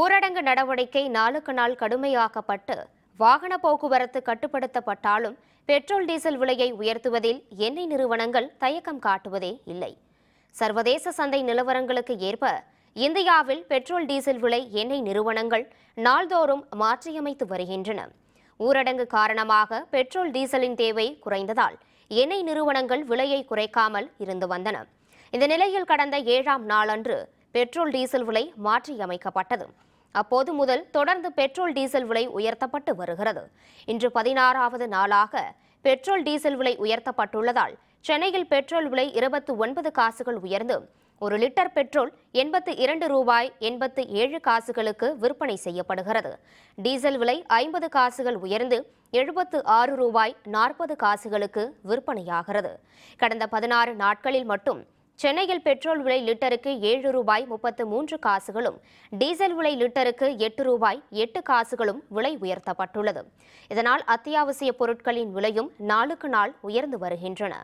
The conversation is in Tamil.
ஊரடங்கு நடவடிக்கை நாளுக்கு நாள் கடுமையாக்கப்பட்டு வாகன போக்குவரத்து கட்டுப்படுத்தப்பட்டாலும் பெட்ரோல் டீசல் விலையை உயர்த்துவதில் எண்ணெய் நிறுவனங்கள் தயக்கம் காட்டுவதே இல்லை சர்வதேச சந்தை நிலவரங்களுக்கு ஏற்ப இந்தியாவில் பெட்ரோல் டீசல் விலை எண்ணெய் நிறுவனங்கள் நாள்தோறும் மாற்றியமைத்து வருகின்றன ஊரடங்கு காரணமாக பெட்ரோல் டீசலின் தேவை குறைந்ததால் எண்ணெய் நிறுவனங்கள் விலையை குறைக்காமல் இருந்து வந்தன இந்த நிலையில் கடந்த ஏழாம் நாளன்று பெட்ரோல் டீசல் விலை மாற்றியமைக்கப்பட்டது அப்போது முதல் தொடர்ந்து பெட்ரோல் டீசல் விலை உயர்த்தப்பட்டு வருகிறது இன்று பதினாறாவது நாளாக பெட்ரோல் டீசல் விலை உயர்த்தப்பட்டுள்ளதால் சென்னையில் பெட்ரோல் விலை இருபத்து ஒன்பது காசுகள் உயர்ந்து ஒரு லிட்டர் பெட்ரோல் எண்பத்து இரண்டு ரூபாய் எண்பத்து ஏழு காசுகளுக்கு விற்பனை செய்யப்படுகிறது டீசல் விலை ஐம்பது காசுகள் உயர்ந்து எழுபத்து ஆறு ரூபாய் நாற்பது காசுகளுக்கு விற்பனையாகிறது கடந்த பதினாறு நாட்களில் மட்டும் சென்னையில் பெட்ரோல் விலை லிட்டருக்கு ஏழு ரூபாய் முப்பத்து மூன்று காசுகளும் டீசல் விலை லிட்டருக்கு எட்டு ரூபாய் எட்டு காசுகளும் விலை உயர்த்தப்பட்டுள்ளது இதனால் அத்தியாவசிய பொருட்களின் விலையும் நாளுக்கு நாள் உயர்ந்து வருகின்றன